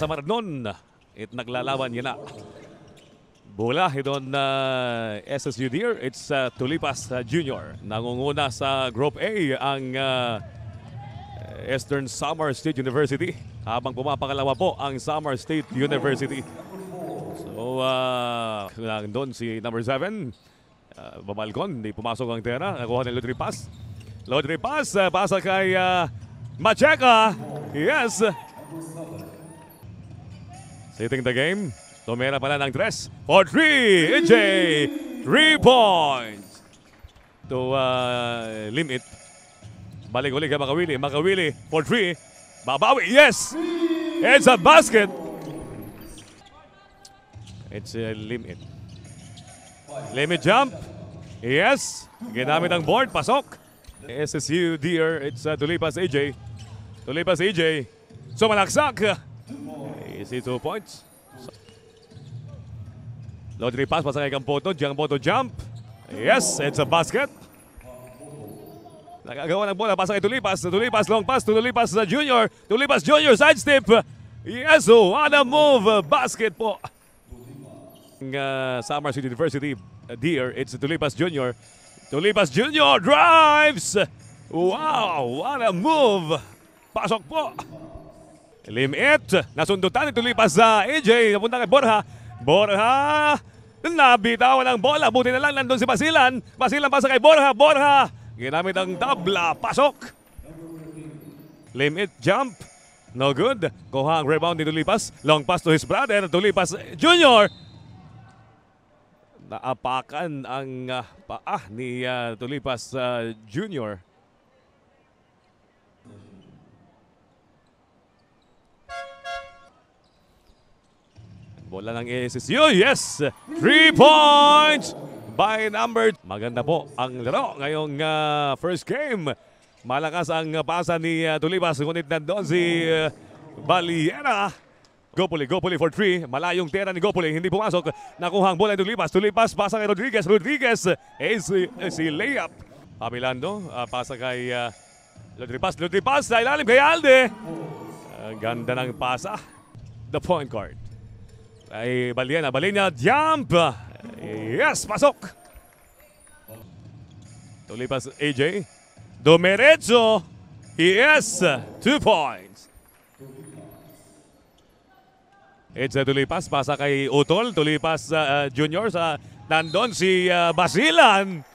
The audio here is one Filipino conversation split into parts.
kasamar nun. It naglalaban yun na. Bola doon na uh, SSU Deer. It's uh, Tulipas uh, Junior. Nangunguna sa Group A ang uh, Eastern Summer State University. Habang pumapakalawa po ang Summer State University. So, uh, doon si number 7. Uh, Bamalcon, di pumasok ang tera. Nakuha ni Lodri Pass. Lodri Pass, uh, pasa kay uh, Macheca. Yes. Hitting the game. Tumira pala ng dress for 3. EJ, 3 points to uh, limit. Balik ulit kay Makawili. Makawili for 3. Babawi, yes! It's a basket. It's a limit. Limit jump. Yes. Ginamit ang board. Pasok. SSU, dear. It's uh, Tulipas EJ. Tulipas EJ. So, Sumalaksak. So, Easy two points. Lottery pass, pasang kay Campoto. Diang Boto jump. Yes, it's a basket. Nagagawa ng bola, pasang kay Tulipas. Tulipas, long pass, Tulipas sa Junior. Tulipas Junior, side step. Yes, oh, a move. Basket po. Uh, City University, uh, dear, it's Tulipas Junior. Tulipas Junior drives. Wow, what a move. Pasok po. Limit. Nasundutan. Ituloy pa sa AJ. Napunta kay Borja. Borja. Nabitawan ang bola. Buti na lang nandun si Basilan. Basilan pasa kay Borja. Borja. Ginamit ang tabla. Pasok. Limit jump. No good. Kuha ang rebound ni Tulipas. Long pass to his brother. Tulipas Junior. Naapakan ang uh, paa ni uh, ah, Tulipas uh, ah, Junior. Bola ng ASS. Yes! Three points by number. Maganda po ang laro ngayong uh, first game. Malakas ang pasa ni uh, Tulibas. Ngunit nandoon si uh, ah, Baliera. Gopoli, Gopoli for three. Malayong tera ni Gopoli. Hindi pumasok. Nakuha ang bola ni Tulipas. Tulipas, pasa kay Rodriguez. Rodriguez, eh, si, si layup. Abilando, uh, pasa kay uh, Lodripas. Lodripas, sa ilalim kay Alde. Uh, ganda ng pasa. The point guard ay Balena. Ah. Balena jump! Yes, pasok! Tuloy pa si AJ. Domerezo! Yes! Two points! Edsa tulipas, pasa kay Utol, tulipas sa uh, ah, Junior sa nandon si uh, Basilan.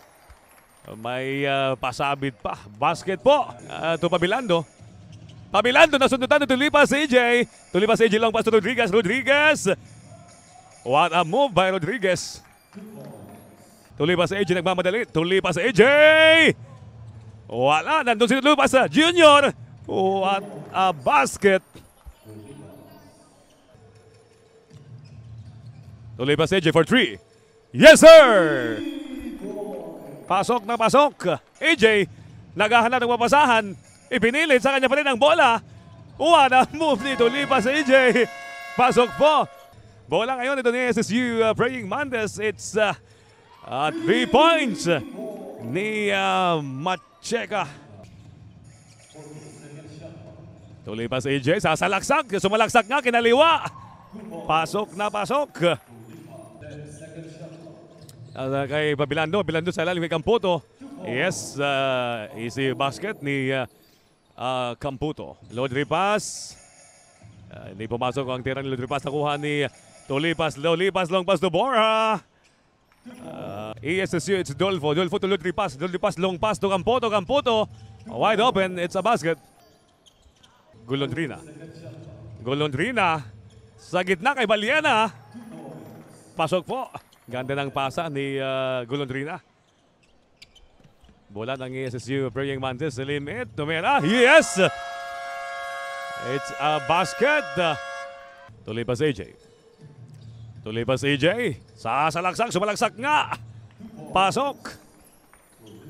May uh, pasabit pa. Basket po. Uh, to Pabilando. Pabilando nasundutan na tulipas si AJ. Tulipas si AJ long pass to Rodriguez. Rodriguez What a move by Rodriguez. Tuloy pa sa AJ, nagmamadali. Tuloy pa sa AJ! Wala, nandun si Tuloy pa sa Junior. What a basket. Tuloy pa sa AJ for three. Yes, sir! Pasok na pasok. AJ, naghahanap ng mapasahan. Ipinilit sa kanya pa rin ang bola. What a move ni Tulipa sa AJ. Pasok po Bola ngayon ito ni SSU uh, Praying Mandes. It's uh, at 3 points ni uh, Macheka. Tuloy pa si AJ. Sasalaksak. Sumalaksak nga. Kinaliwa. Pasok na pasok. Uh, kay Babilando. Babilando sa lalim kay Camputo. Yes. Uh, easy basket ni uh, uh, Camputo. Lord Ripas. Uh, pumasok ang tira ni Lord Ripas. Nakuha ni Tulipas, lipas, long pass to Borja. Uh, ESSU, it's Dolfo. Dolfo to Lutri pass. Ludri pass, long pass to Campoto. Campoto, wide open. It's a basket. Golondrina. Golondrina. Sa gitna kay Baliena. Pasok po. Ganda ng pasa ni uh, Golondrina. Bola ng ESSU, Praying Mantis. Limit, tumira. Yes! It's a basket. Tuloy pa si AJ. Tuloy pa si EJ. Sasalagsak, sumalagsak nga. Pasok.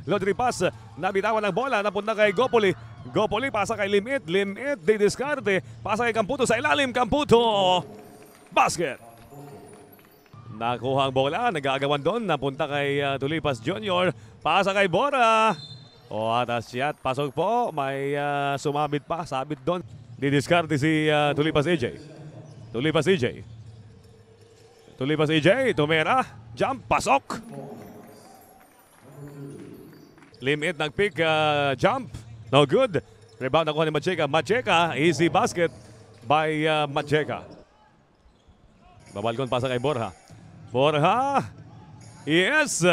Lodri pass. Nabitawan ng bola. Napunta kay Gopoli. Gopoli pasa kay Limit. Limit di discarte. Pasa kay Camputo sa ilalim. Camputo. Basket. Nakuha ang bola. Nagagawan doon. Napunta kay uh, Tulipas Junior. Pasa kay Bora. O oh, atas shot. Pasok po. May uh, sumabit pa. Sabit doon. discarte si uh, Tulipas AJ. Tulipas AJ. Tuloy pa si EJ. Tumira. Jump. Pasok. Limit nag pick. Uh, jump. No good. Rebound nakuha ni Macheca. Macheca. Easy basket by uh, Macheka. Babalkon pasa kay Borja. Borja. Yes.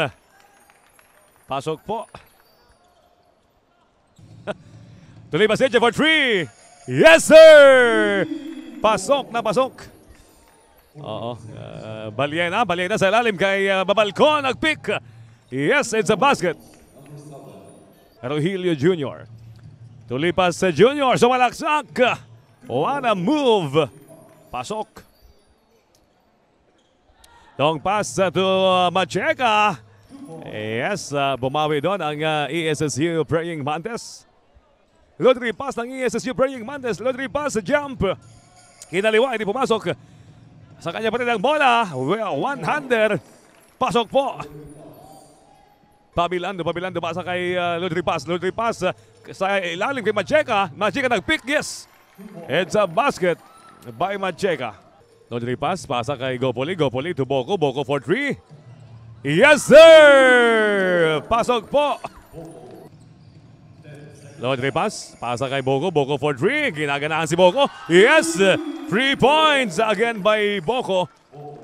Pasok po. Tuloy pa si EJ for three. Yes, sir! Pasok na pasok. Oo. Uh, Balyena, Balyena sa ilalim kay uh, Babalcon. Nag-pick. Yes, it's a basket. Rogelio Jr. Tulipas sa Junior. Sumalaksak. What a move. Pasok. Long pass to uh, Macheca. Yes, uh, bumawi doon ang uh, ESSU Praying Mantes. Lottery pass ng ESSU Praying Mantes. Lottery pass, jump. Kinaliwa, hindi pumasok. Sa kanya pa rin ang bola. Well, one-hander. Pasok po. Pabilando, pabilando pa sa kay uh, Ludri Paz. Ludri Paz uh, sa ilalim kay Majeka. Majeka nag-pick, yes. It's a basket by Majeka. Ludri Paz, pasa kay Gopoli. Gopoli to Boko. Boko for three. Yes, sir! Pasok po. Lord Repas, pasa kay Boko. Boko for three. Ginaganaan si Boko. Yes! Three points again by Boko.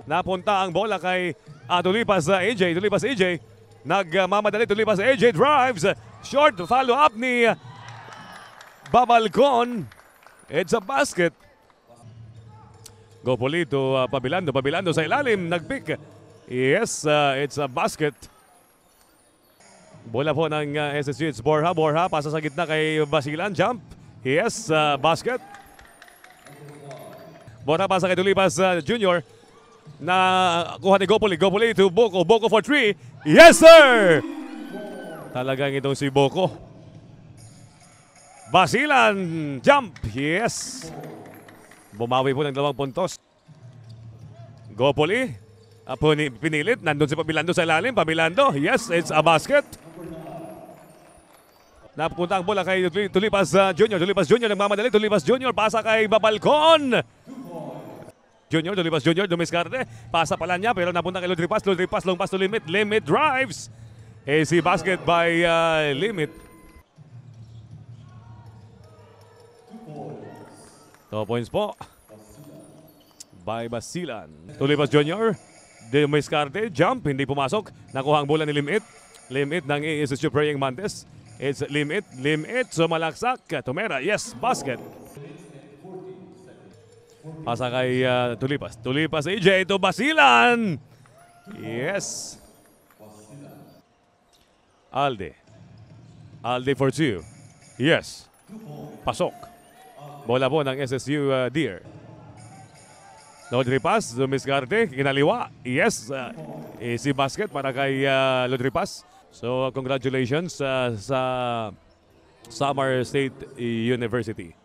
Napunta ang bola kay ah, Tulipas AJ. Ah, Tulipas AJ. Nagmamadali. Tulipas AJ drives. Short follow-up ni Babalcon. It's a basket. Gopolito, uh, ah, Pabilando. Pabilando sa ilalim. Nagpick. Yes, uh, it's a basket. Bola po ng uh, SSU. It's Borja. Borja, pasa sa gitna kay Basilan. Jump. Yes, uh, basket. Borja pasa kay Tulipas uh, Junior. Na uh, kuha ni Gopoli. Gopoli to Boko. Boko for three. Yes, sir! Talagang itong si Boko. Basilan. Jump. Yes. Bumawi po ng dalawang puntos. Gopoli. Apo ni pinilit. Nandun si Pabilando sa ilalim. Pabilando. Yes, it's a basket. Napunta ang bola kay Tulipas uh, Junior. Tulipas Junior nagmamadali. Tulipas Junior pasa kay Babalcon. Junior, Tulipas Junior, dumiskarte. Pasa pala niya pero napunta kay Ludripas. Ludripas long pass to limit. Limit drives. Easy basket by uh, limit. Two points po. By Basilan. Tulipas Junior. Dumiskarte. Jump. Hindi pumasok. Nakuha ang bola ni Limit. Limit ng iisus Praying Mantes is Limit, Limit, sumalaksak, Tumera, yes, basket. Pasa kay uh, Tulipas. Tulipas, AJ, ito Basilan! Yes. Alde. Alde for two. Yes. Pasok. Bola po ng SSU uh, ah, Deer. Lodripas, Dumiscarte, kinaliwa. Yes, uh, easy basket para kay uh, Lodripas. Lodripas. So, uh, congratulations uh, sa Samar State University.